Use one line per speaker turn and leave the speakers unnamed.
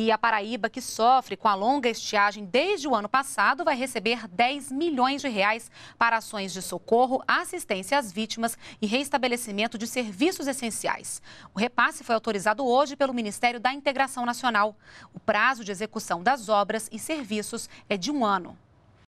E a Paraíba, que sofre com a longa estiagem desde o ano passado, vai receber 10 milhões de reais para ações de socorro, assistência às vítimas e reestabelecimento de serviços essenciais. O repasse foi autorizado hoje pelo Ministério da Integração Nacional. O prazo de execução das obras e serviços é de um ano.